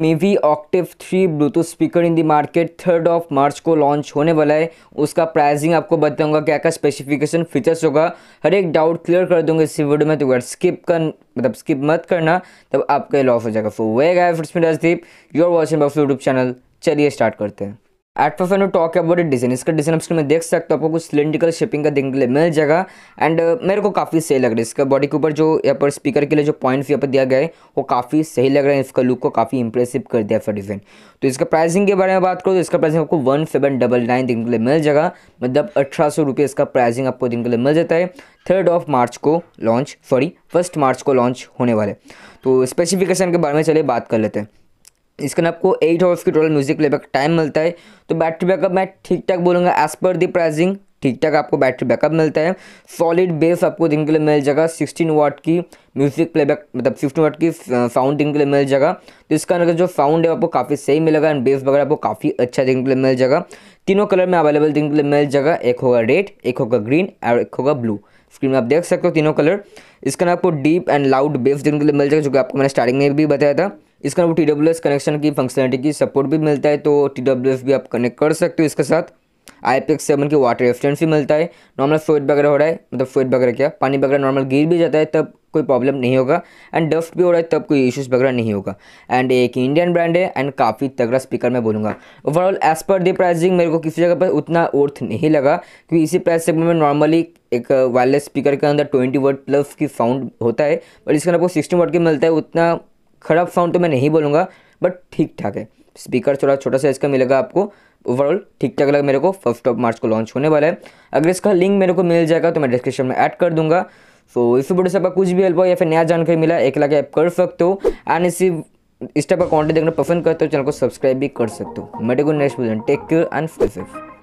मेवी octave three bluetooth speaker in the market third of March को launch होने वाला है उसका प्राइसिंग आपको बताऊंगा क्या क्या स्पेसिफिकेशन फीचर्स होगा हर एक डाउट क्लियर कर दूंगा इसी वीडियो में तो अगर स्किप कर मतलब स्किप मत करना तब आपका लॉस हो जाएगा फो वे गाय फिर you are watching YouTube channel चलिए स्टार्ट करते हैं eight four five talk about design इसका डिज़ाइन आप में देख सकते हो आपको कुछ सिलेंड्रिकल शेपिंग का देखने के लिए मिल जाएगा एंड uh, मेरे को काफ़ी सही लग रहा है इसका बॉडी के ऊपर जो यहाँ पर स्पीकर के लिए जो पॉइंट्स यहाँ पर दिया गया है वो काफ़ी सही लग रहा है इसका लुक को काफ़ी इंप्रेसिव कर दिया फॉर डिज़ाइन तो इसका प्राइसिंग के बारे में बात करो तो इसका प्राइसिंग आपको वन सेवन डबल नाइन दिन के लिए मिल जाएगा मतलब अठारह सौ रुपये इसका प्राइसिंग आपको दिन के लिए मिल जाता है थर्ड ऑफ मार्च को लॉन्च सॉरी फर्स्ट मार्च को लॉन्च होने वाले तो स्पेसिफिकेशन के बारे में चलिए बात कर लेते हैं इसके अंदर आपको एट आवर्स की टोटल म्यूजिक प्लेबैक टाइम मिलता है तो बैटरी बैकअप मैं ठीक ठाक बोलूँगा एज पर दी प्राइजिंग ठीक ठाक आपको बैटरी बैकअप मिलता है सॉलिड बेस आपको दिन के लिए मिल जाएगा 16 वाट की म्यूजिक प्लेबैक मतलब 16 वाट की साउंड uh, दिन के लिए मिल जाएगा तो इसका अंदर जो साउंड है आपको काफ़ी सही मिलेगा एंड बेस वगैरह आपको काफ़ी अच्छा दिन के लिए मिल जाएगा तीनों कलर में अवेलेबल दिन के लिए मिल जाएगा एक होगा रेड एक होगा ग्रीन और एक होगा ब्लू स्क्रीन में आप देख सकते हो तीनों कलर इसका ना आपको डीप एंड लाउड बेस दिन के लिए मिल जाएगा जो कि आपको मैंने स्टार्टिंग में भी बताया था इसके अलावा टी डब्ल्यू एस कनेक्शन की फंक्शनलिटी की सपोर्ट भी मिलता है तो टी डब्ल्यू एस भी आप कनेक्ट कर सकते हो इसके साथ आई पी एक्स सेवन की वाटर रेफिडेंस भी मिलता है नॉर्मल फ्लोट वगैरह हो रहा है मतलब फ्लोट वगैरह क्या पानी वगैरह नॉर्मल गिर भी जाता है तब कोई प्रॉब्लम नहीं होगा एंड डस्ट भी हो रहा है तब कोई इश्यूज वगैरह नहीं होगा एंड एक इंडियन ब्रांड है एंड काफ़ी तगड़ा स्पीकर मैं बोलूँगा ओवरऑल एज पर दी प्राइसिंग मेरे को किसी जगह पर उतना ओर्थ नहीं लगा क्योंकि इसी प्राइस से मैं नॉर्मली एक वायरलेस स्पीकर के अंदर ट्वेंटी वर्ड प्लस की साउंड होता है बट इसके अंदर आपको सिक्सटी वर्ड के मिलता है उतना खराब साउंड तो मैं नहीं बोलूँगा बट ठीक ठाक है स्पीकर थोड़ा छोटा सा इसका मिलेगा आपको ओवरऑल ठीक ठाक लगा मेरे को फर्स्ट ऑफ मार्च को लॉन्च होने वाला है अगर इसका लिंक मेरे को मिल जाएगा तो मैं डिस्क्रिप्शन में ऐड कर दूंगा सो इस वीडियो से आपका कुछ भी हेल्प हो या फिर नया जानकारी मिला एक लाख ऐप कर सकते हो एंड इसी इस टाइप का कॉन्टेंट देखना पसंद करते हो चैनल को सब्सक्राइब भी कर सकते हो मेरे को next take care and safe